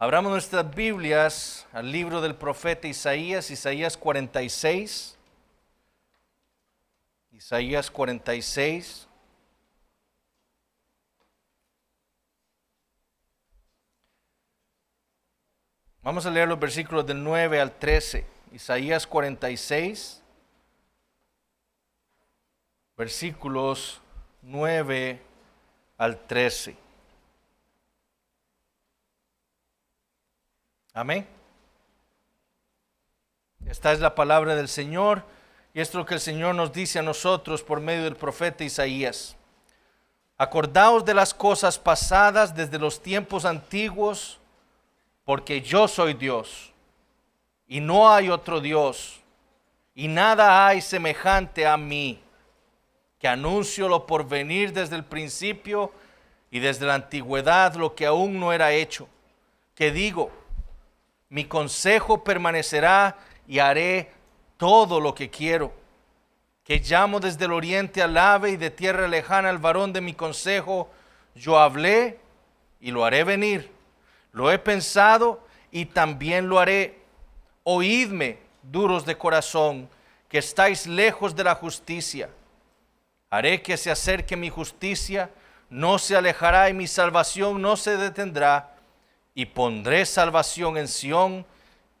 Abramos nuestras Biblias al libro del profeta Isaías, Isaías 46. Isaías 46. Vamos a leer los versículos del 9 al 13. Isaías 46, versículos 9 al 13. Amén. Esta es la palabra del Señor y esto es lo que el Señor nos dice a nosotros por medio del profeta Isaías. Acordaos de las cosas pasadas desde los tiempos antiguos, porque yo soy Dios y no hay otro Dios y nada hay semejante a mí, que anuncio lo por venir desde el principio y desde la antigüedad lo que aún no era hecho, que digo, mi consejo permanecerá y haré todo lo que quiero. Que llamo desde el oriente al ave y de tierra lejana al varón de mi consejo. Yo hablé y lo haré venir. Lo he pensado y también lo haré. Oídme, duros de corazón, que estáis lejos de la justicia. Haré que se acerque mi justicia, no se alejará y mi salvación no se detendrá y pondré salvación en Sión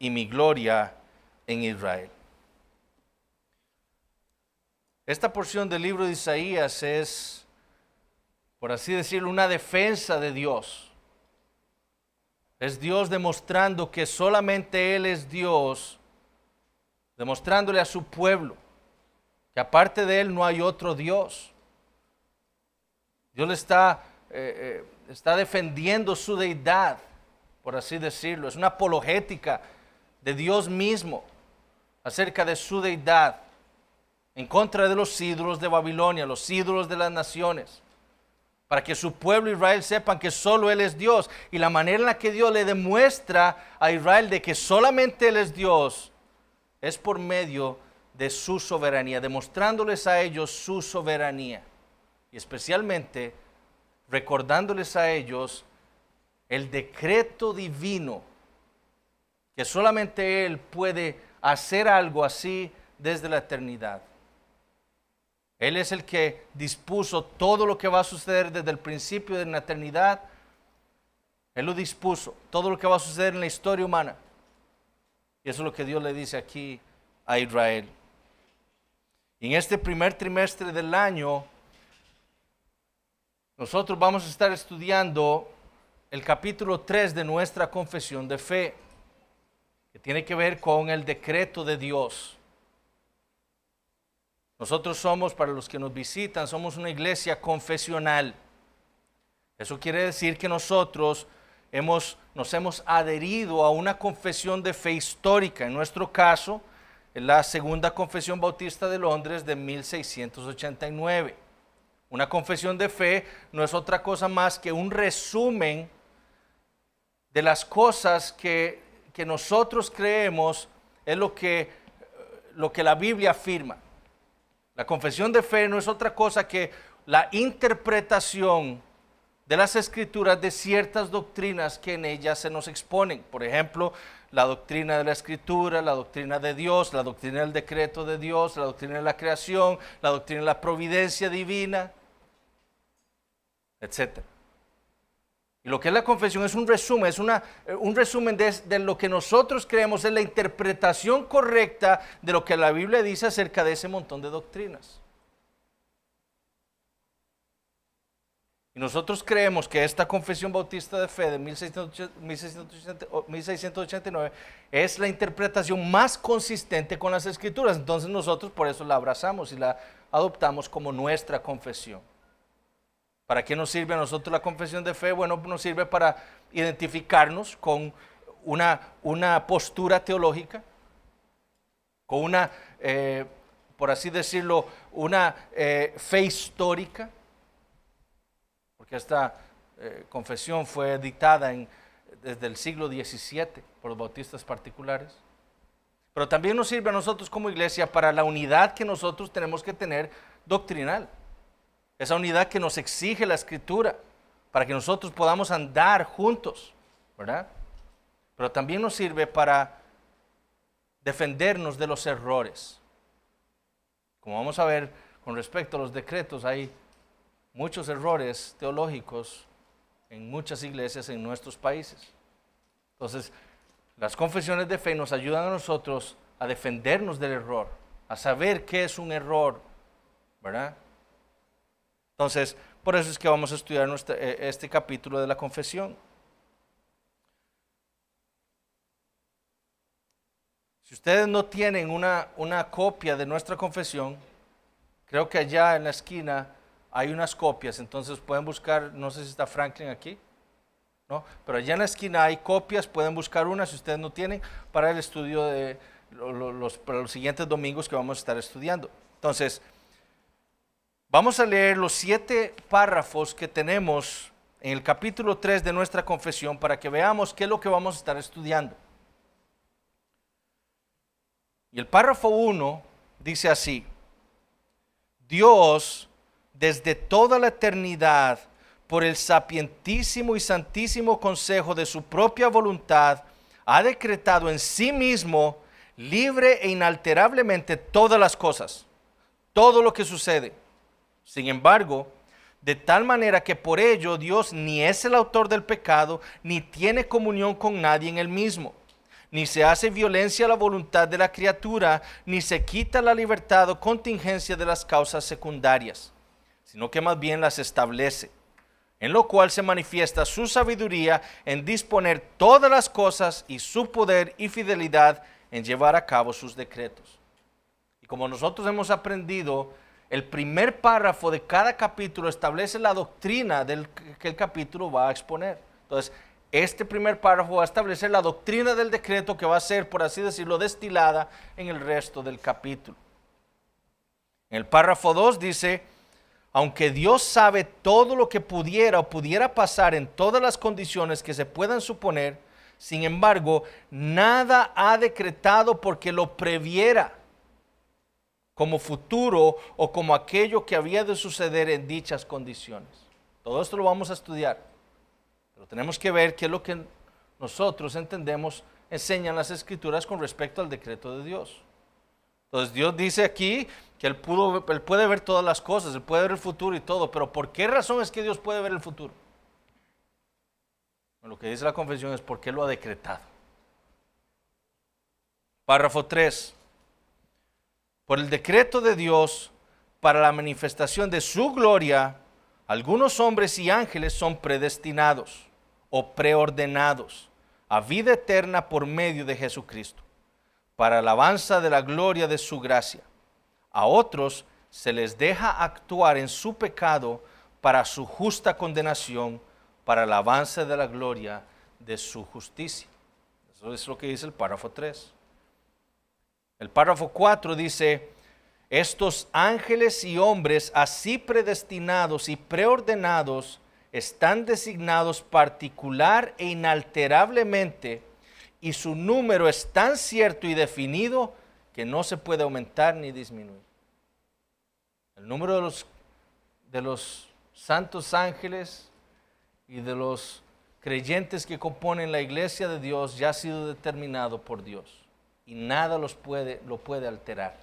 y mi gloria en Israel. Esta porción del libro de Isaías es, por así decirlo, una defensa de Dios. Es Dios demostrando que solamente Él es Dios, demostrándole a su pueblo que aparte de Él no hay otro Dios. Dios le está, eh, eh, está defendiendo su deidad por así decirlo, es una apologética de Dios mismo acerca de su deidad en contra de los ídolos de Babilonia, los ídolos de las naciones, para que su pueblo Israel sepan que solo Él es Dios. Y la manera en la que Dios le demuestra a Israel de que solamente Él es Dios es por medio de su soberanía, demostrándoles a ellos su soberanía y especialmente recordándoles a ellos el decreto divino, que solamente Él puede hacer algo así desde la eternidad. Él es el que dispuso todo lo que va a suceder desde el principio de la eternidad. Él lo dispuso, todo lo que va a suceder en la historia humana. Y eso es lo que Dios le dice aquí a Israel. en este primer trimestre del año, nosotros vamos a estar estudiando el capítulo 3 de nuestra confesión de fe, que tiene que ver con el decreto de Dios. Nosotros somos, para los que nos visitan, somos una iglesia confesional. Eso quiere decir que nosotros hemos, nos hemos adherido a una confesión de fe histórica. En nuestro caso, la segunda confesión bautista de Londres de 1689. Una confesión de fe no es otra cosa más que un resumen de las cosas que, nosotros creemos es lo que, lo que la Biblia afirma. La confesión de fe no es otra cosa que la interpretación de las escrituras de ciertas doctrinas que en ellas se nos exponen. Por ejemplo, la doctrina de la escritura, la doctrina de Dios, la doctrina del decreto de Dios, la doctrina de la creación, la doctrina de la providencia divina, etcétera. Lo que es la confesión es un resumen, es eh, un resumen de, de, lo que nosotros creemos, es la interpretación correcta de lo que la Biblia dice acerca de ese montón de doctrinas. Y nosotros creemos que esta confesión bautista de fe de 1689 es la interpretación más consistente con las escrituras. Entonces nosotros por eso la abrazamos y la adoptamos como nuestra confesión. ¿Para qué nos sirve a nosotros la confesión de fe? Bueno, nos sirve para identificarnos con una, una postura teológica, con una, eh, por así decirlo, una eh, fe histórica, porque esta eh, confesión fue dictada desde el siglo XVII por los bautistas particulares. Pero también nos sirve a nosotros como iglesia para la unidad que nosotros tenemos que tener doctrinal esa unidad que nos exige la escritura para que nosotros podamos andar juntos, ¿verdad? Pero también nos sirve para defendernos de los errores. Como vamos a ver con respecto a los decretos, hay muchos errores teológicos en muchas iglesias en nuestros países. Entonces, las confesiones de fe nos ayudan a nosotros a defendernos del error, a saber qué es un error, ¿verdad? Entonces, por eso es que vamos a estudiar eh, este capítulo de la confesión. Si ustedes no tienen una, una copia de nuestra confesión, creo que allá en la esquina hay unas copias, entonces pueden buscar, no sé si está Franklin aquí, ¿no? pero allá en la esquina hay copias, pueden buscar una si ustedes no tienen para el estudio de los, los, los siguientes domingos que vamos a estar estudiando. Entonces, Vamos a leer los siete párrafos que tenemos en el capítulo 3 de nuestra confesión para que veamos qué es lo que vamos a estar estudiando. Y el párrafo 1 dice así, Dios desde toda la eternidad, por el sapientísimo y santísimo consejo de su propia voluntad, ha decretado en sí mismo libre e inalterablemente todas las cosas, todo lo que sucede sin embargo, de tal manera que por ello Dios ni es el autor del pecado, ni tiene comunión con nadie en el mismo, ni se hace violencia a la voluntad de la criatura, ni se quita la libertad o contingencia de las causas secundarias, sino que más bien las establece, en lo cual se manifiesta su sabiduría en disponer todas las cosas y su poder y fidelidad en llevar a cabo sus decretos. Y como nosotros hemos aprendido, el primer párrafo de cada capítulo establece la doctrina del que el capítulo va a exponer. Entonces, este primer párrafo va a establecer la doctrina del decreto que va a ser, por así decirlo, destilada en el resto del capítulo. En el párrafo 2 dice, aunque Dios sabe todo lo que pudiera o pudiera pasar en todas las condiciones que se puedan suponer, sin embargo, nada ha decretado porque lo previera como futuro o como aquello que había de suceder en dichas condiciones. Todo esto lo vamos a estudiar, pero tenemos que ver qué es lo que nosotros entendemos, enseñan las escrituras con respecto al decreto de Dios. Entonces Dios dice aquí que él, pudo, puede ver todas las cosas, Él puede ver el futuro y todo, pero ¿por qué razón es que Dios puede ver el futuro? Lo que dice la confesión es porque lo ha decretado. Párrafo 3 por el decreto de Dios para la manifestación de su gloria, algunos hombres y ángeles son predestinados o preordenados a vida eterna por medio de Jesucristo, para alabanza de la gloria de su gracia. A otros se les deja actuar en su pecado para su justa condenación, para alabanza de la gloria de su justicia. Eso es lo que dice el párrafo 3. El párrafo 4 dice, estos ángeles y hombres así predestinados y preordenados están designados particular e inalterablemente y su número es tan cierto y definido que no se puede aumentar ni disminuir. El número de los, de los santos ángeles y de los creyentes que componen la iglesia de Dios ya ha sido determinado por Dios y nada los puede, lo puede alterar.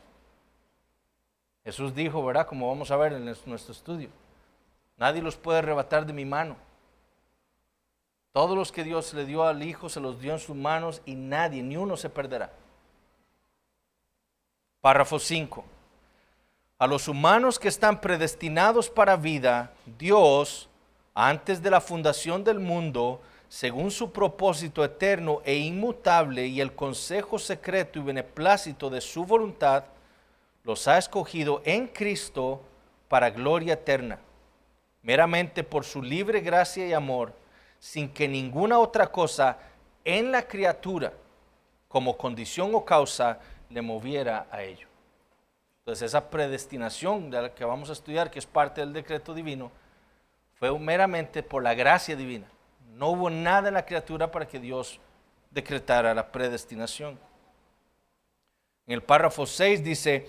Jesús dijo, ¿verdad? Como vamos a ver en nuestro estudio, nadie los puede arrebatar de mi mano. Todos los que Dios le dio al Hijo se los dio en sus manos y nadie, ni uno se perderá. Párrafo 5. A los humanos que están predestinados para vida, Dios, antes de la fundación del mundo, según su propósito eterno e inmutable y el consejo secreto y beneplácito de su voluntad, los ha escogido en Cristo para gloria eterna, meramente por su libre gracia y amor, sin que ninguna otra cosa en la criatura, como condición o causa, le moviera a ello. Entonces esa predestinación de la que vamos a estudiar, que es parte del decreto divino, fue meramente por la gracia divina no hubo nada en la criatura para que Dios decretara la predestinación. En el párrafo 6 dice,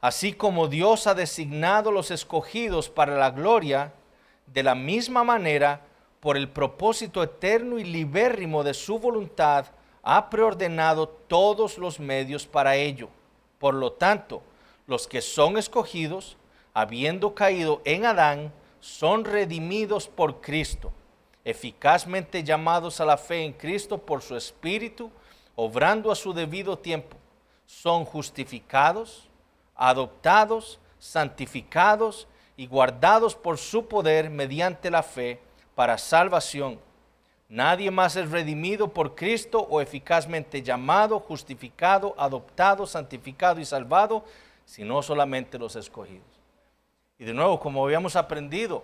así como Dios ha designado los escogidos para la gloria, de la misma manera, por el propósito eterno y libérrimo de su voluntad, ha preordenado todos los medios para ello. Por lo tanto, los que son escogidos, habiendo caído en Adán, son redimidos por Cristo eficazmente llamados a la fe en Cristo por su Espíritu, obrando a su debido tiempo, son justificados, adoptados, santificados y guardados por su poder mediante la fe para salvación. Nadie más es redimido por Cristo o eficazmente llamado, justificado, adoptado, santificado y salvado, sino solamente los escogidos. Y de nuevo, como habíamos aprendido,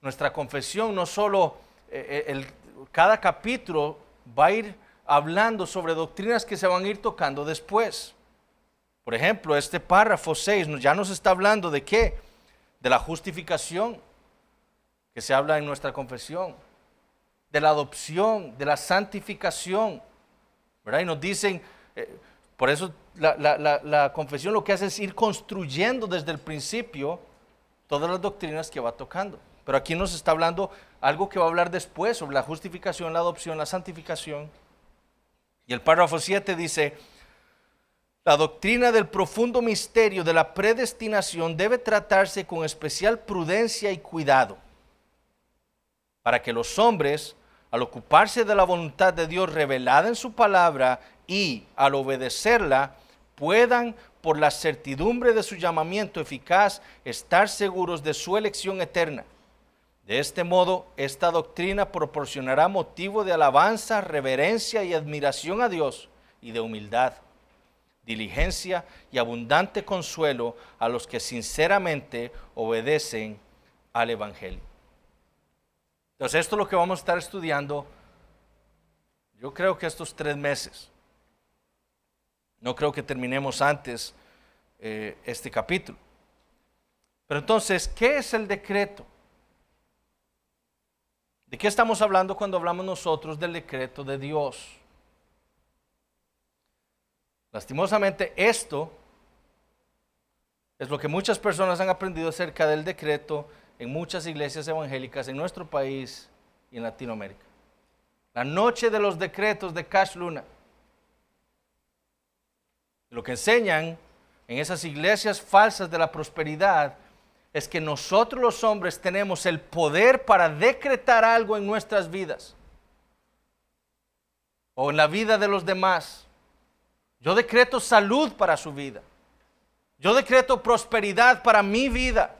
nuestra confesión no solo eh, eh, cada capítulo va a ir hablando sobre doctrinas que se van a ir tocando después. Por ejemplo, este párrafo 6 ya nos está hablando de qué? De la justificación que se habla en nuestra confesión, de la adopción, de la santificación. Y nos dicen, eh, por eso la confesión lo que hace es ir construyendo desde el principio todas las doctrinas que va tocando. Pero aquí nos está hablando algo que va a hablar después sobre la justificación, la adopción, la santificación. Y el párrafo 7 dice, la doctrina del profundo misterio de la predestinación debe tratarse con especial prudencia y cuidado, para que los hombres, al ocuparse de la voluntad de Dios revelada en su palabra y al obedecerla, puedan, por la certidumbre de su llamamiento eficaz, estar seguros de su elección eterna. De este modo, esta doctrina proporcionará motivo de alabanza, reverencia y admiración a Dios y de humildad, diligencia y abundante consuelo a los que sinceramente obedecen al Evangelio. Entonces, esto es lo que vamos a estar estudiando, yo creo que estos tres meses. No creo que terminemos antes eh, este capítulo. Pero entonces, ¿qué es el decreto? ¿De qué estamos hablando cuando hablamos nosotros del decreto de Dios? Lastimosamente, esto es lo que muchas personas han aprendido acerca del decreto en muchas iglesias evangélicas en nuestro país y en Latinoamérica. La noche de los decretos de Cash Luna. Lo que enseñan en esas iglesias falsas de la prosperidad es que nosotros los hombres tenemos el poder para decretar algo en nuestras vidas o en la vida de los demás. Yo decreto salud para su vida. Yo decreto prosperidad para mi vida.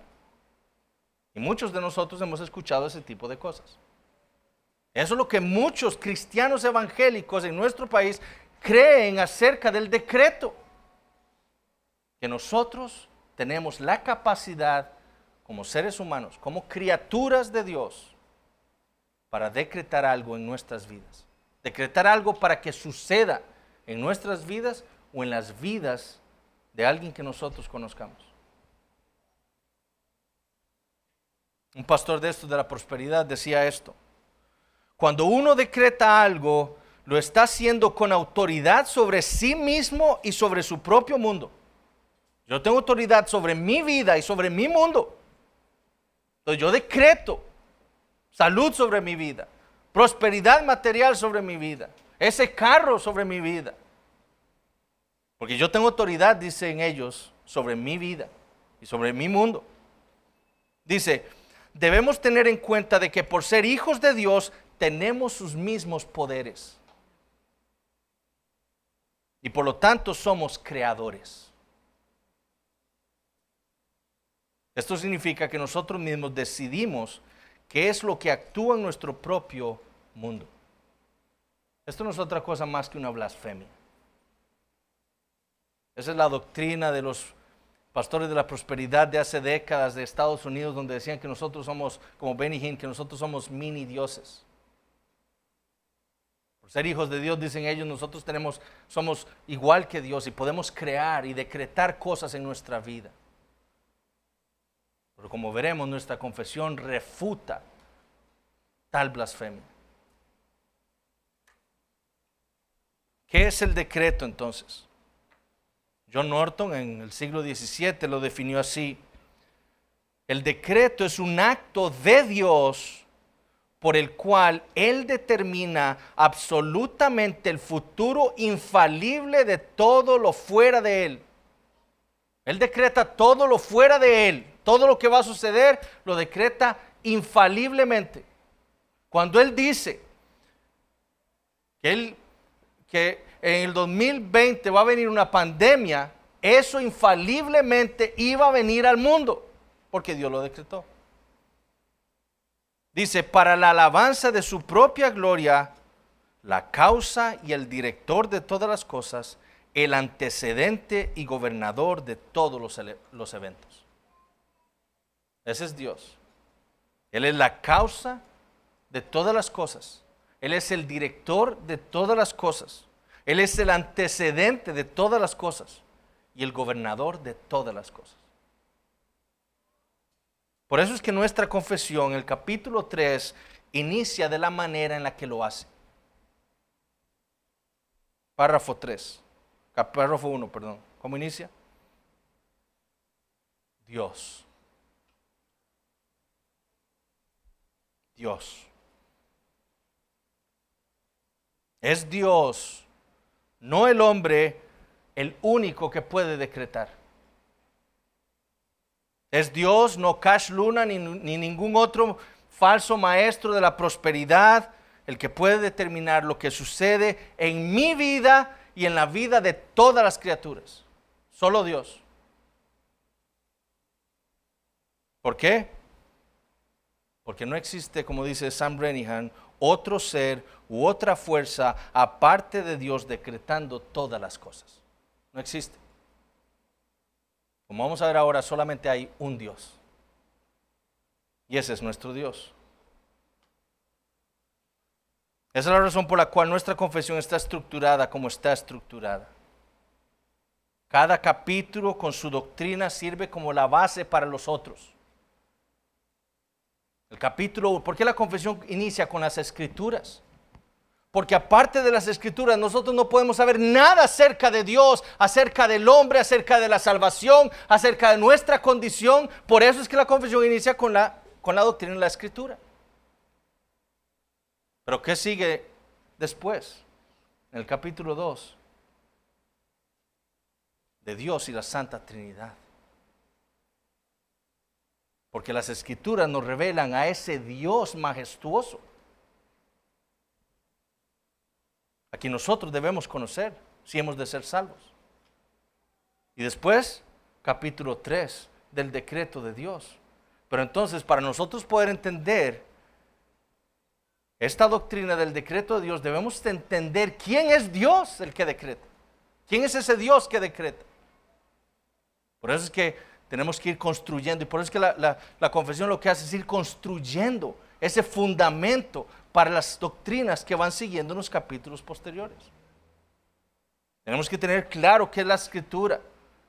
Y muchos de nosotros hemos escuchado ese tipo de cosas. Eso es lo que muchos cristianos evangélicos en nuestro país creen acerca del decreto. Que nosotros tenemos la capacidad como seres humanos, como criaturas de Dios, para decretar algo en nuestras vidas. Decretar algo para que suceda en nuestras vidas o en las vidas de alguien que nosotros conozcamos. Un pastor de esto de la prosperidad decía esto. Cuando uno decreta algo, lo está haciendo con autoridad sobre sí mismo y sobre su propio mundo. Yo tengo autoridad sobre mi vida y sobre mi mundo. Entonces yo decreto salud sobre mi vida, prosperidad material sobre mi vida, ese carro sobre mi vida. Porque yo tengo autoridad, dicen ellos, sobre mi vida y sobre mi mundo. Dice, debemos tener en cuenta de que por ser hijos de Dios tenemos sus mismos poderes. Y por lo tanto somos creadores. Esto significa que nosotros mismos decidimos qué es lo que actúa en nuestro propio mundo. Esto no es otra cosa más que una blasfemia. Esa es la doctrina de los pastores de la prosperidad de hace décadas de Estados Unidos, donde decían que nosotros somos, como Benny Hinn, que nosotros somos mini dioses. Por ser hijos de Dios, dicen ellos, nosotros tenemos, somos igual que Dios y podemos crear y decretar cosas en nuestra vida. Pero como veremos, nuestra confesión refuta tal blasfemia. ¿Qué es el decreto entonces? John Norton en el siglo XVII lo definió así. El decreto es un acto de Dios por el cual Él determina absolutamente el futuro infalible de todo lo fuera de Él. Él decreta todo lo fuera de Él. Todo lo que va a suceder lo decreta infaliblemente. Cuando Él dice que, en el 2020 va a venir una pandemia, eso infaliblemente iba a venir al mundo, porque Dios lo decretó. Dice, para la alabanza de su propia gloria, la causa y el director de todas las cosas, el antecedente y gobernador de todos los eventos. Ese es Dios. Él es la causa de todas las cosas. Él es el director de todas las cosas. Él es el antecedente de todas las cosas y el gobernador de todas las cosas. Por eso es que nuestra confesión, el capítulo 3, inicia de la manera en la que lo hace. Párrafo 3, párrafo 1, perdón. ¿Cómo inicia? Dios. Dios. Es Dios, no el hombre, el único que puede decretar. Es Dios, no Cash Luna ni, ningún otro falso maestro de la prosperidad, el que puede determinar lo que sucede en mi vida y en la vida de todas las criaturas. Solo Dios. ¿Por qué? Porque no existe, como dice Sam Brennan otro ser u otra fuerza aparte de Dios decretando todas las cosas. No existe. Como vamos a ver ahora, solamente hay un Dios. Y ese es nuestro Dios. Esa es la razón por la cual nuestra confesión está estructurada como está estructurada. Cada capítulo con su doctrina sirve como la base para los otros. El capítulo, ¿por qué la confesión inicia con las escrituras? Porque aparte de las escrituras, nosotros no podemos saber nada acerca de Dios, acerca del hombre, acerca de la salvación, acerca de nuestra condición. Por eso es que la confesión inicia con la, con la doctrina de la escritura. Pero ¿qué sigue después? En el capítulo 2, de Dios y la Santa Trinidad. Porque las escrituras nos revelan a ese Dios majestuoso, a quien nosotros debemos conocer si hemos de ser salvos. Y después, capítulo 3 del decreto de Dios. Pero entonces, para nosotros poder entender esta doctrina del decreto de Dios, debemos entender quién es Dios el que decreta. ¿Quién es ese Dios que decreta? Por eso es que tenemos que ir construyendo. Y por eso es que la, confesión lo que hace es ir construyendo ese fundamento para las doctrinas que van siguiendo en los capítulos posteriores. Tenemos que tener claro qué es la escritura,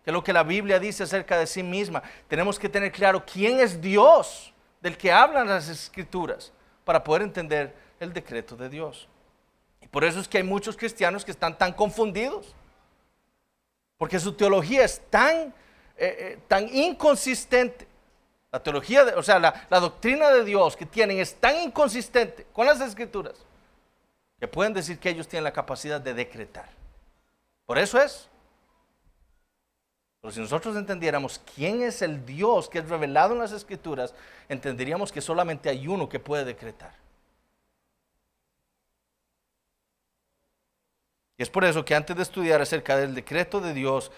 qué es lo que la Biblia dice acerca de sí misma. Tenemos que tener claro quién es Dios del que hablan las escrituras para poder entender el decreto de Dios. Y por eso es que hay muchos cristianos que están tan confundidos, porque su teología es tan eh, eh, tan inconsistente. La teología, o sea, la, la, doctrina de Dios que tienen es tan inconsistente con las escrituras que pueden decir que ellos tienen la capacidad de decretar. Por eso es. Pero si nosotros entendiéramos quién es el Dios que es revelado en las escrituras, entenderíamos que solamente hay uno que puede decretar. Y es por eso que antes de estudiar acerca del decreto de Dios,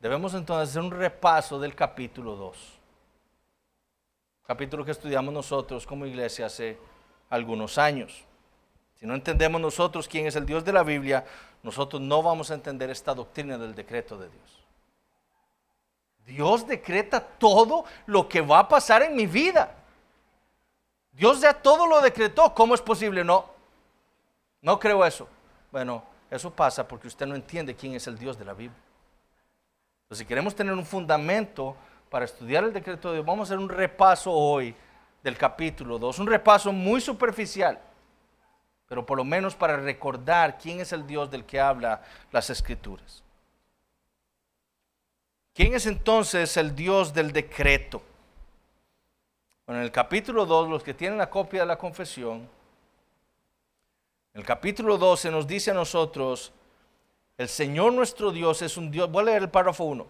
Debemos entonces hacer un repaso del capítulo 2, capítulo que estudiamos nosotros como iglesia hace algunos años. Si no entendemos nosotros quién es el Dios de la Biblia, nosotros no vamos a entender esta doctrina del decreto de Dios. Dios decreta todo lo que va a pasar en mi vida. Dios ya todo lo decretó. ¿Cómo es posible? No, no creo eso. Bueno, eso pasa porque usted no entiende quién es el Dios de la Biblia. Entonces, si queremos tener un fundamento para estudiar el decreto de Dios, vamos a hacer un repaso hoy del capítulo 2, un repaso muy superficial, pero por lo menos para recordar quién es el Dios del que habla las escrituras. ¿Quién es entonces el Dios del decreto? Bueno, en el capítulo 2, los que tienen la copia de la confesión, en el capítulo 2 se nos dice a nosotros el Señor nuestro Dios es un Dios, voy a leer el párrafo 1.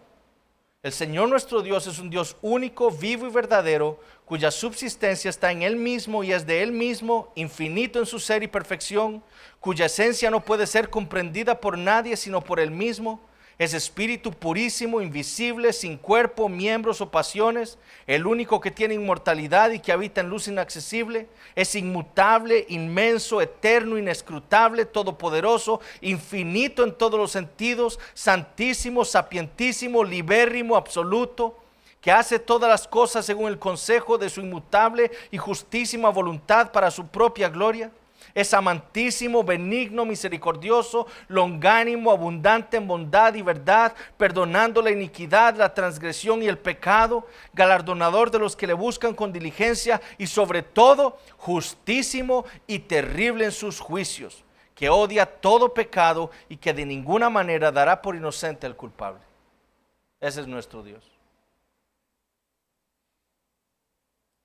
El Señor nuestro Dios es un Dios único, vivo y verdadero, cuya subsistencia está en Él mismo y es de Él mismo, infinito en su ser y perfección, cuya esencia no puede ser comprendida por nadie sino por Él mismo es espíritu purísimo, invisible, sin cuerpo, miembros o pasiones, el único que tiene inmortalidad y que habita en luz inaccesible, es inmutable, inmenso, eterno, inescrutable, todopoderoso, infinito en todos los sentidos, santísimo, sapientísimo, libérrimo, absoluto que hace todas las cosas según el consejo de su inmutable y justísima voluntad para su propia gloria, es amantísimo, benigno, misericordioso, longánimo, abundante en bondad y verdad, perdonando la iniquidad, la transgresión y el pecado, galardonador de los que le buscan con diligencia y sobre todo justísimo y terrible en sus juicios, que odia todo pecado y que de ninguna manera dará por inocente al culpable. Ese es nuestro Dios.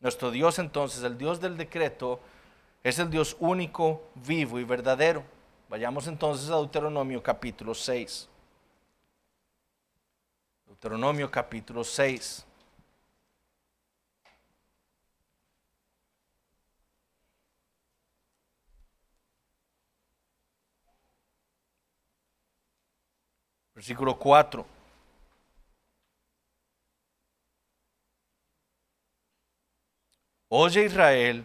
Nuestro Dios entonces, el Dios del decreto, es el Dios único, vivo y verdadero. Vayamos entonces a Deuteronomio capítulo 6. Deuteronomio capítulo 6. Versículo 4. Oye Israel,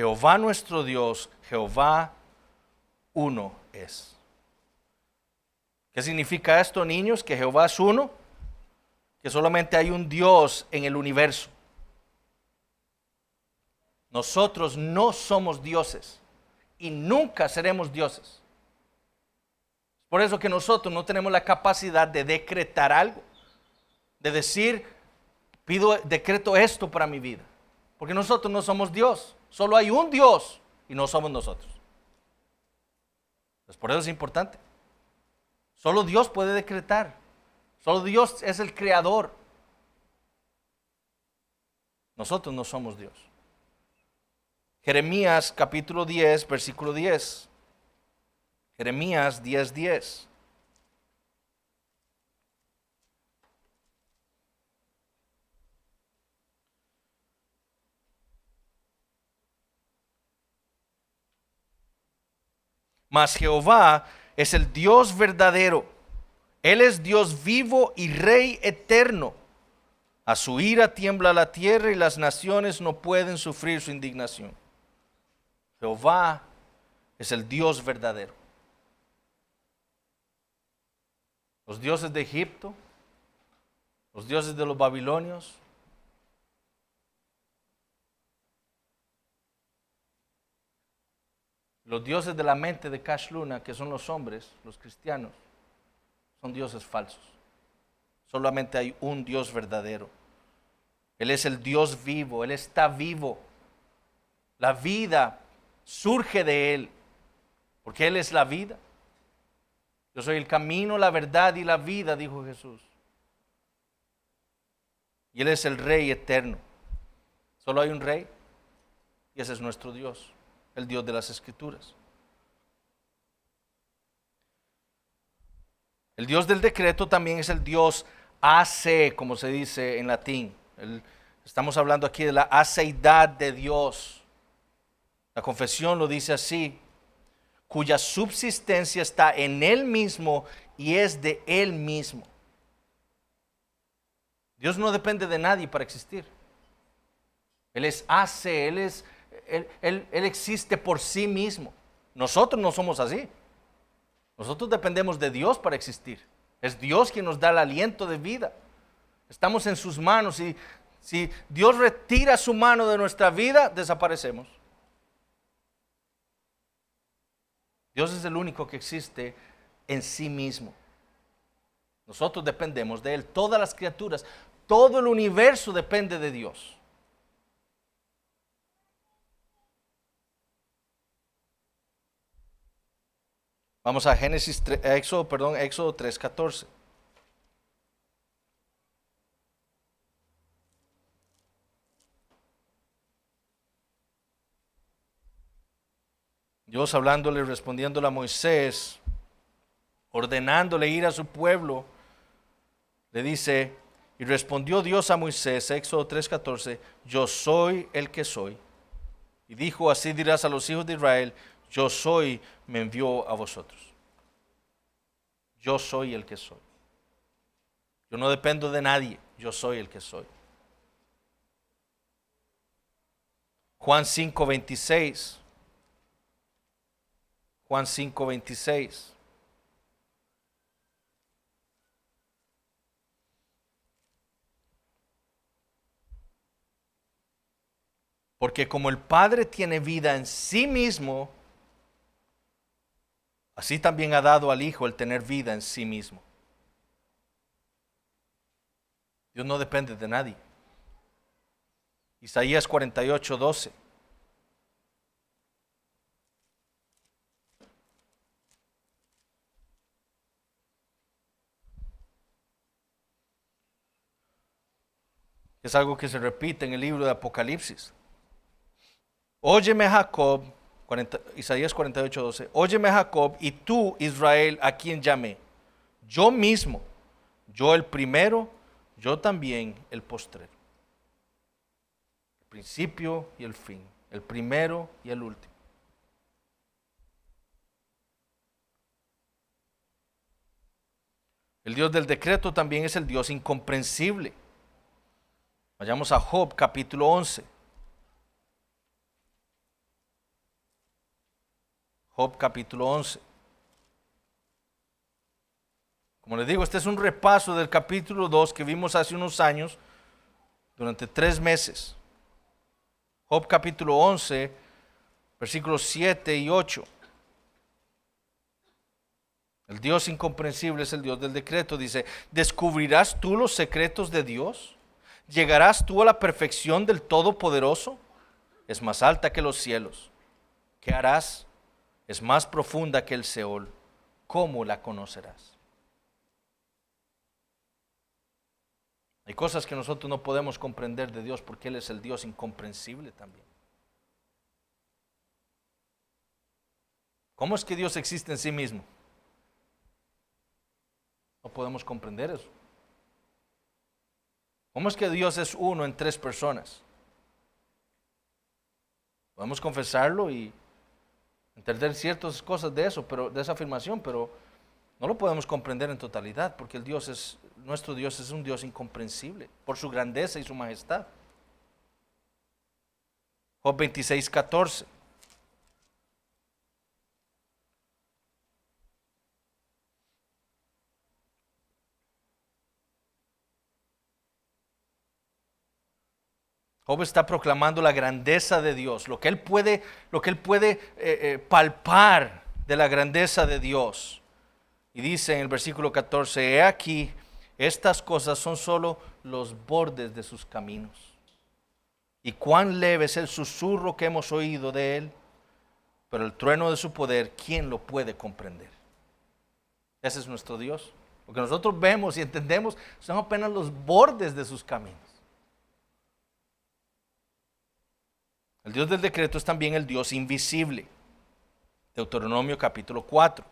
Jehová nuestro Dios, Jehová uno es. ¿Qué significa esto, niños? Que Jehová es uno, que solamente hay un Dios en el universo. Nosotros no somos dioses y nunca seremos dioses. Por eso que nosotros no tenemos la capacidad de decretar algo, de decir, pido, decreto esto para mi vida, porque nosotros no somos Dios. Solo hay un Dios y no somos nosotros. Pues por eso es importante. Solo Dios puede decretar. Solo Dios es el creador. Nosotros no somos Dios. Jeremías capítulo 10, versículo 10. Jeremías 10, 10. Mas Jehová es el Dios verdadero. Él es Dios vivo y Rey eterno. A su ira tiembla la tierra y las naciones no pueden sufrir su indignación. Jehová es el Dios verdadero. Los dioses de Egipto, los dioses de los babilonios, Los dioses de la mente de Cash Luna, que son los hombres, los cristianos, son dioses falsos. Solamente hay un Dios verdadero. Él es el Dios vivo, Él está vivo. La vida surge de Él, porque Él es la vida. Yo soy el camino, la verdad y la vida, dijo Jesús. Y Él es el Rey eterno. Solo hay un Rey y ese es nuestro Dios el Dios de las Escrituras. El Dios del decreto también es el Dios Hace como se dice en latín. estamos hablando aquí de la aceidad de Dios. La confesión lo dice así, cuya subsistencia está en Él mismo y es de Él mismo. Dios no depende de nadie para existir. Él es hace Él es él, existe por sí mismo. Nosotros no somos así. Nosotros dependemos de Dios para existir. Es Dios quien nos da el aliento de vida. Estamos en sus manos y si Dios retira su mano de nuestra vida, desaparecemos. Dios es el único que existe en sí mismo. Nosotros dependemos de Él. Todas las criaturas, todo el universo depende de Dios. Vamos a Génesis, 3, Éxodo, perdón, Éxodo 3.14. Dios hablándole, y respondiéndole a Moisés, ordenándole ir a su pueblo, le dice, y respondió Dios a Moisés, Éxodo 3:14, yo soy el que soy. Y dijo, así dirás a los hijos de Israel, yo soy, me envió a vosotros. Yo soy el que soy. Yo no dependo de nadie, yo soy el que soy. Juan 5, Juan 5.26 Porque como el Padre tiene vida en sí mismo, Así también ha dado al Hijo el tener vida en sí mismo. Dios no depende de nadie. Isaías 48, 12. Es algo que se repite en el libro de Apocalipsis. Óyeme Jacob Isaías 48, 12. Óyeme Jacob y tú, Israel, a quien llamé. Yo mismo, yo el primero, yo también el postrero. El principio y el fin, el primero y el último. El Dios del decreto también es el Dios incomprensible. Vayamos a Job capítulo 11. Job capítulo 11. Como les digo, este es un repaso del capítulo 2 que vimos hace unos años durante tres meses. Job capítulo 11, versículos 7 y 8. El Dios incomprensible es el Dios del decreto. Dice, ¿descubrirás tú los secretos de Dios? ¿Llegarás tú a la perfección del Todopoderoso? Es más alta que los cielos. ¿Qué harás? es más profunda que el Seol, ¿cómo la conocerás? Hay cosas que nosotros no podemos comprender de Dios porque Él es el Dios incomprensible también. ¿Cómo es que Dios existe en sí mismo? No podemos comprender eso. ¿Cómo es que Dios es uno en tres personas? Podemos confesarlo y entender ciertas cosas de eso, pero de esa afirmación, pero no lo podemos comprender en totalidad, porque el Dios es, nuestro Dios es un Dios incomprensible por su grandeza y su majestad. Job 26, 14. Job está proclamando la grandeza de Dios, lo que él puede, lo que él puede eh, eh, palpar de la grandeza de Dios. Y dice en el versículo 14, he aquí, estas cosas son solo los bordes de sus caminos. Y cuán leve es el susurro que hemos oído de él, pero el trueno de su poder, ¿quién lo puede comprender? Ese es nuestro Dios. Lo que nosotros vemos y entendemos son apenas los bordes de sus caminos. El Dios del decreto es también el Dios invisible. Deuteronomio capítulo 4.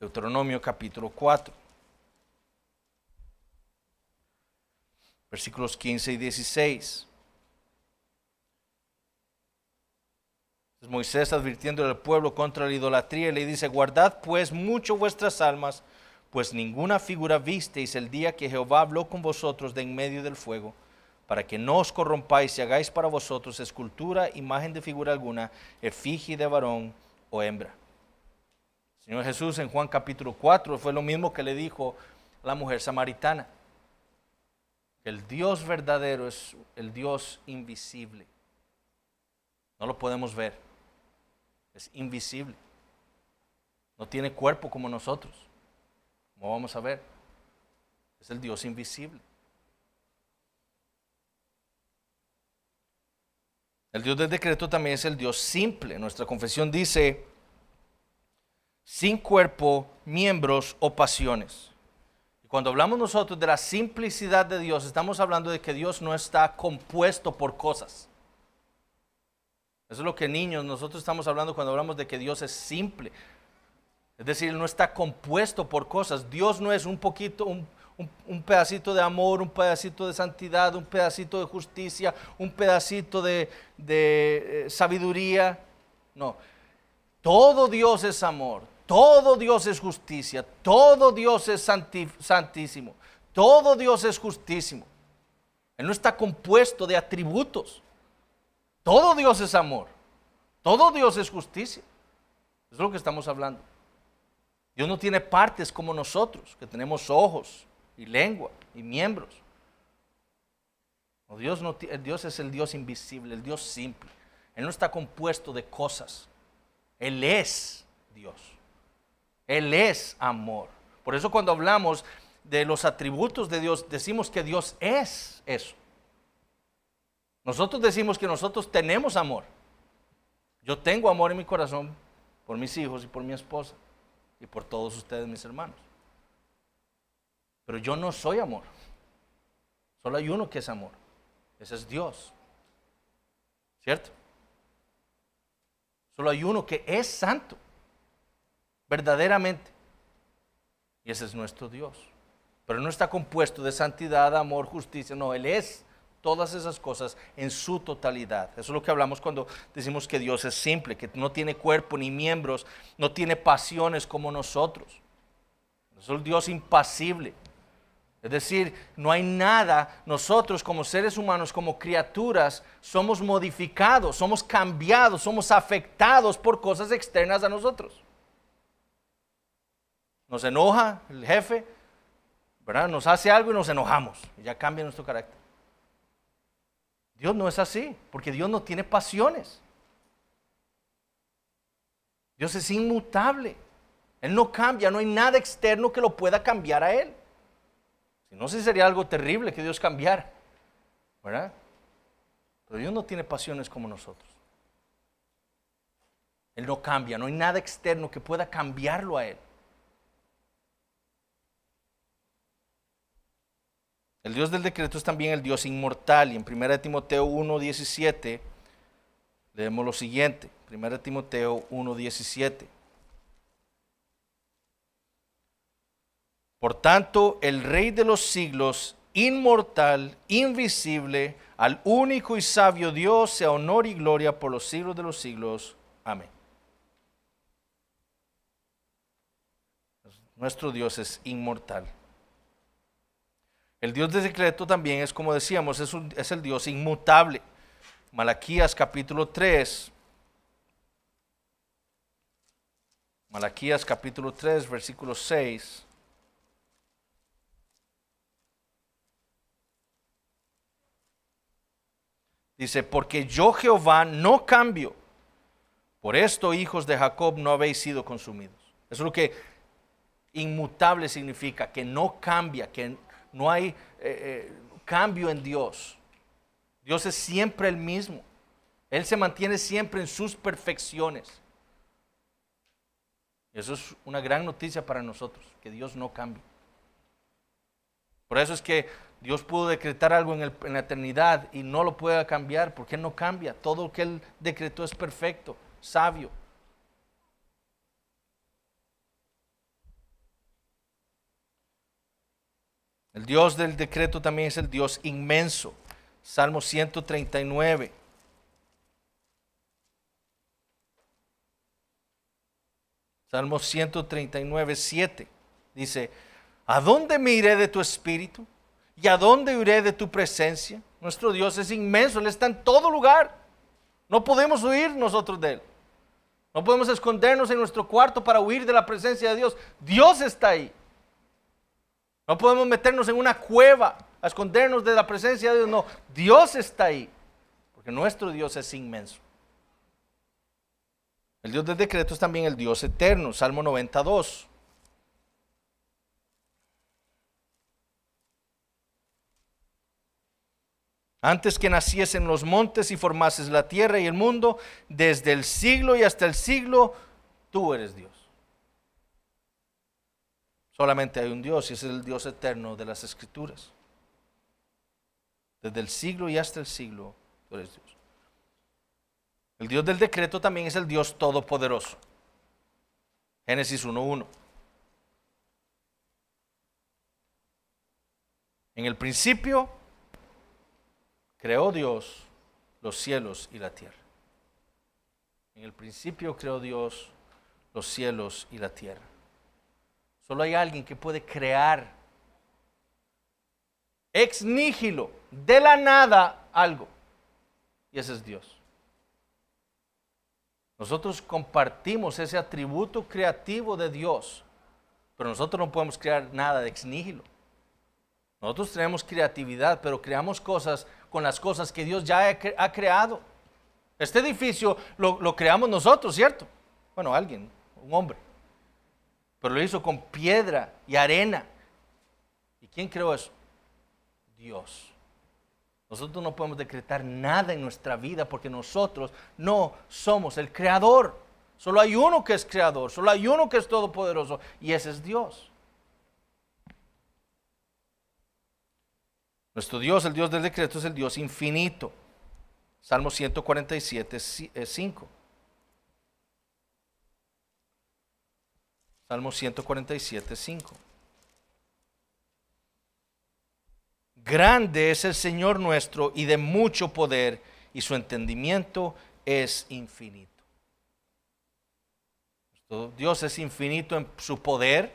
Deuteronomio capítulo 4. Versículos 15 y 16. Entonces Moisés advirtiendo al pueblo contra la idolatría y le dice, guardad pues mucho vuestras almas, pues ninguna figura visteis el día que Jehová habló con vosotros de en medio del fuego para que no os corrompáis y hagáis para vosotros escultura, imagen de figura alguna, efigie de varón o hembra. Señor Jesús en Juan capítulo 4 fue lo mismo que le dijo la mujer samaritana. El Dios verdadero es el Dios invisible. No lo podemos ver. Es invisible. No tiene cuerpo como nosotros. Como vamos a ver? Es el Dios invisible. El Dios del decreto también es el Dios simple. Nuestra confesión dice, sin cuerpo, miembros o pasiones. Y cuando hablamos nosotros de la simplicidad de Dios, estamos hablando de que Dios no está compuesto por cosas. Eso es lo que niños, nosotros estamos hablando cuando hablamos de que Dios es simple. Es decir, no está compuesto por cosas. Dios no es un poquito, un un, pedacito de amor, un pedacito de santidad, un pedacito de justicia, un pedacito de, eh, sabiduría. No, todo Dios es amor, todo Dios es justicia, todo Dios es santísimo, todo Dios es justísimo. Él no está compuesto de atributos. Todo Dios es amor, todo Dios es justicia. Es lo que estamos hablando. Dios no tiene partes como nosotros, que tenemos ojos, y lengua y miembros. Dios, Dios es el Dios invisible, el Dios simple. Él no está compuesto de cosas. Él es Dios. Él es amor. Por eso cuando hablamos de los atributos de Dios, decimos que Dios es eso. Nosotros decimos que nosotros tenemos amor. Yo tengo amor en mi corazón por mis hijos y por mi esposa y por todos ustedes, mis hermanos. Pero yo no soy amor. Solo hay uno que es amor. Ese es Dios. ¿Cierto? Solo hay uno que es santo. Verdaderamente. Y ese es nuestro Dios. Pero no está compuesto de santidad, amor, justicia. No, Él es todas esas cosas en su totalidad. Eso es lo que hablamos cuando decimos que Dios es simple, que no tiene cuerpo ni miembros, no tiene pasiones como nosotros. Es un Dios impasible. Es decir, no hay nada, nosotros como seres humanos, como criaturas, somos modificados, somos cambiados, somos afectados por cosas externas a nosotros. Nos enoja el jefe, Nos hace algo y nos enojamos, y ya cambia nuestro carácter. Dios no es así, porque Dios no tiene pasiones. Dios es inmutable. Él no cambia, no hay nada externo que lo pueda cambiar a Él. Si no, si sería algo terrible que Dios cambiara, ¿verdad? Pero Dios no tiene pasiones como nosotros. Él no cambia, no hay nada externo que pueda cambiarlo a Él. El Dios del decreto es también el Dios inmortal. Y en 1 Timoteo 1.17 leemos lo siguiente. 1 Timoteo 1.17. Por tanto, el Rey de los siglos, inmortal, invisible, al único y sabio Dios, sea honor y gloria por los siglos de los siglos. Amén. Nuestro Dios es inmortal. El Dios de secreto también es, como decíamos, es, el Dios inmutable. Malaquías capítulo 3. Malaquías capítulo 3, versículo 6. Dice, porque yo Jehová no cambio. Por esto, hijos de Jacob, no habéis sido consumidos. Eso es lo que inmutable significa, que no cambia, que no hay eh, eh, cambio en Dios. Dios es siempre el mismo. Él se mantiene siempre en sus perfecciones. Eso es una gran noticia para nosotros, que Dios no cambia. Por eso es que Dios pudo decretar algo en, la eternidad y no lo puede cambiar porque Él no cambia. Todo lo que Él decretó es perfecto, sabio. El Dios del decreto también es el Dios inmenso. Salmo 139. Salmo 139, 7. Dice, ¿a dónde me iré de tu espíritu? ¿Y a dónde huiré de tu presencia? Nuestro Dios es inmenso, Él está en todo lugar. No podemos huir nosotros de Él. No podemos escondernos en nuestro cuarto para huir de la presencia de Dios. Dios está ahí. No podemos meternos en una cueva a escondernos de la presencia de Dios. No, Dios está ahí. Porque nuestro Dios es inmenso. El Dios del decreto es también el Dios eterno. Salmo 92. Antes que naciesen los montes y formases la tierra y el mundo, desde el siglo y hasta el siglo, tú eres Dios. Solamente hay un Dios y es el Dios eterno de las escrituras. Desde el siglo y hasta el siglo, tú eres Dios. El Dios del decreto también es el Dios todopoderoso. Génesis 1.1. En el principio creó Dios los cielos y la tierra. En el principio creó Dios los cielos y la tierra. Solo hay alguien que puede crear ex nihilo, de la nada, algo. Y ese es Dios. Nosotros compartimos ese atributo creativo de Dios, pero nosotros no podemos crear nada de ex nihilo. Nosotros tenemos creatividad, pero creamos cosas con las cosas que Dios ya ha creado. Este edificio lo, creamos nosotros, ¿cierto? Bueno, alguien, un hombre. Pero lo hizo con piedra y arena. ¿Y quién creó eso? Dios. Nosotros no podemos decretar nada en nuestra vida porque nosotros no somos el creador. Solo hay uno que es creador, solo hay uno que es todopoderoso y ese es Dios. Nuestro Dios, el Dios del decreto, es el Dios infinito. Salmo 147, 5. Eh, Salmo 147, 5. Grande es el Señor nuestro y de mucho poder, y su entendimiento es infinito. Dios es infinito en su poder,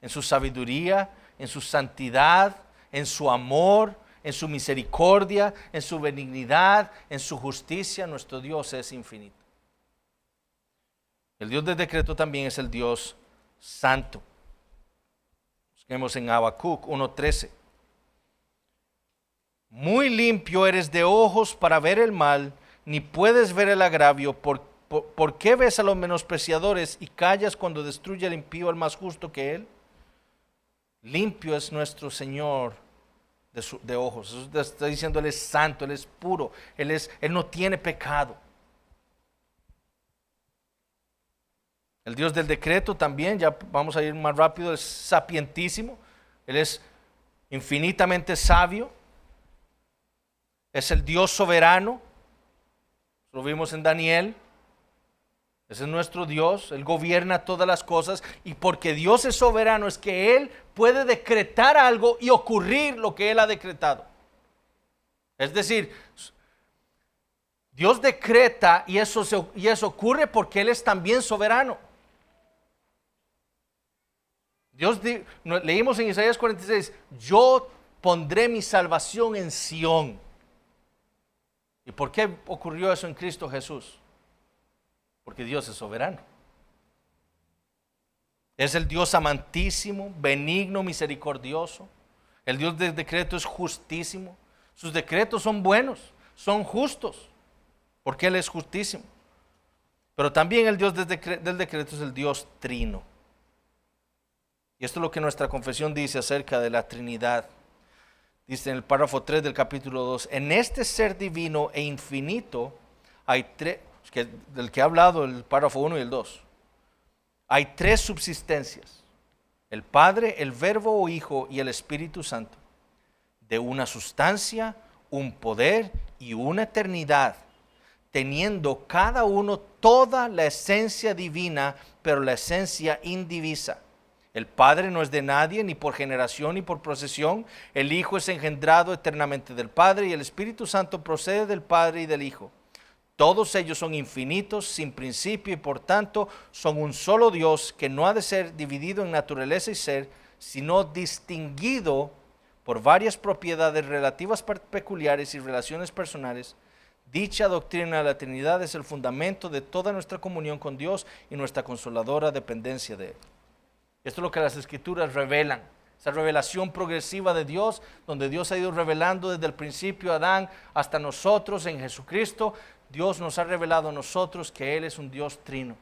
en su sabiduría, en su santidad, en su amor, en su misericordia, en su benignidad, en su justicia. Nuestro Dios es infinito. El Dios del decreto también es el Dios santo. Busquemos en Habacuc 1.13. Muy limpio eres de ojos para ver el mal, ni puedes ver el agravio. ¿Por, qué ves a los menospreciadores y callas cuando destruye el impío al más justo que él? Limpio es nuestro Señor de, ojos. Eso está diciendo, Él es santo, Él es puro, Él, es, él no tiene pecado. El Dios del decreto también, ya vamos a ir más rápido, es sapientísimo, Él es infinitamente sabio, es el Dios soberano, lo vimos en Daniel, ese es nuestro Dios, Él gobierna todas las cosas y porque Dios es soberano es que Él puede decretar algo y ocurrir lo que Él ha decretado. Es decir, Dios decreta y eso, y eso ocurre porque Él es también soberano. Dios leímos en Isaías 46, yo pondré mi salvación en Sión. ¿Y por qué ocurrió eso en Cristo Jesús? porque Dios es soberano. Es el Dios amantísimo, benigno, misericordioso. El Dios del decreto es justísimo. Sus decretos son buenos, son justos, porque Él es justísimo. Pero también el Dios del decreto es el Dios trino. Y esto es lo que nuestra confesión dice acerca de la Trinidad. Dice en el párrafo 3 del capítulo 2, en este ser divino e infinito hay, tres, del que ha hablado el párrafo 1 y el 2. Hay tres subsistencias, el Padre, el Verbo o Hijo y el Espíritu Santo, de una sustancia, un poder y una eternidad, teniendo cada uno toda la esencia divina, pero la esencia indivisa. El Padre no es de nadie, ni por generación, ni por procesión. El Hijo es engendrado eternamente del Padre y el Espíritu Santo procede del Padre y del Hijo. Todos ellos son infinitos, sin principio y por tanto son un solo Dios que no ha de ser dividido en naturaleza y ser, sino distinguido por varias propiedades relativas peculiares y relaciones personales. Dicha doctrina de la Trinidad es el fundamento de toda nuestra comunión con Dios y nuestra consoladora dependencia de Él. Esto es lo que las escrituras revelan. Esa revelación progresiva de Dios, donde Dios ha ido revelando desde el principio a Adán hasta nosotros en Jesucristo, Dios nos ha revelado a nosotros que Él es un Dios trino.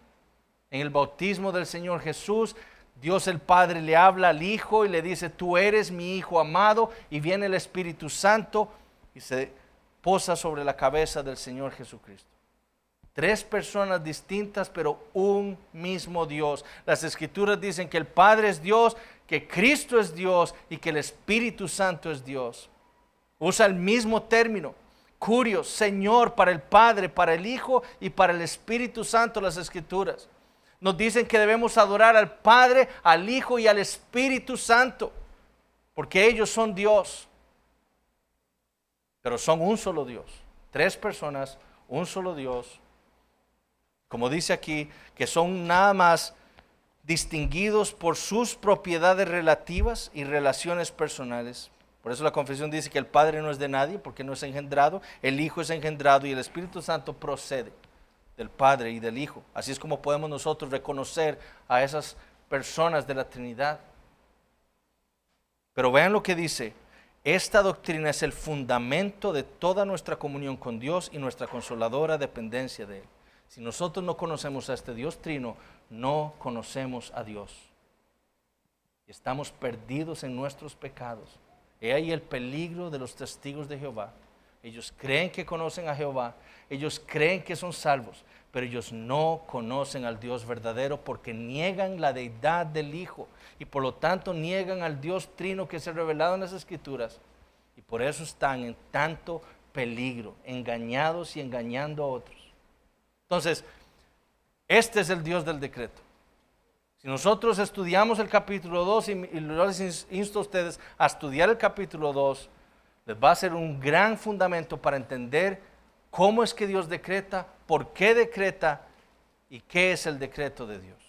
En el bautismo del Señor Jesús, Dios el Padre le habla al Hijo y le dice, tú eres mi Hijo amado, y viene el Espíritu Santo y se posa sobre la cabeza del Señor Jesucristo. Tres personas distintas, pero un mismo Dios. Las escrituras dicen que el Padre es Dios, que Cristo es Dios y que el Espíritu Santo es Dios. Usa el mismo término. Curios, Señor, para el Padre, para el Hijo y para el Espíritu Santo, las Escrituras. Nos dicen que debemos adorar al Padre, al Hijo y al Espíritu Santo, porque ellos son Dios, pero son un solo Dios. Tres personas, un solo Dios. Como dice aquí, que son nada más distinguidos por sus propiedades relativas y relaciones personales. Por eso la confesión dice que el Padre no es de nadie porque no es engendrado, el Hijo es engendrado y el Espíritu Santo procede del Padre y del Hijo. Así es como podemos nosotros reconocer a esas personas de la Trinidad. Pero vean lo que dice. Esta doctrina es el fundamento de toda nuestra comunión con Dios y nuestra consoladora dependencia de Él. Si nosotros no conocemos a este Dios trino, no conocemos a Dios. Estamos perdidos en nuestros pecados He ahí el peligro de los testigos de Jehová. Ellos creen que conocen a Jehová, ellos creen que son salvos, pero ellos no conocen al Dios verdadero porque niegan la deidad del Hijo y por lo tanto niegan al Dios trino que se ha revelado en las Escrituras. Y por eso están en tanto peligro, engañados y engañando a otros. Entonces, este es el Dios del decreto. Si nosotros estudiamos el capítulo 2 y, les insto a ustedes a estudiar el capítulo 2, les va a ser un gran fundamento para entender cómo es que Dios decreta, por qué decreta y qué es el decreto de Dios.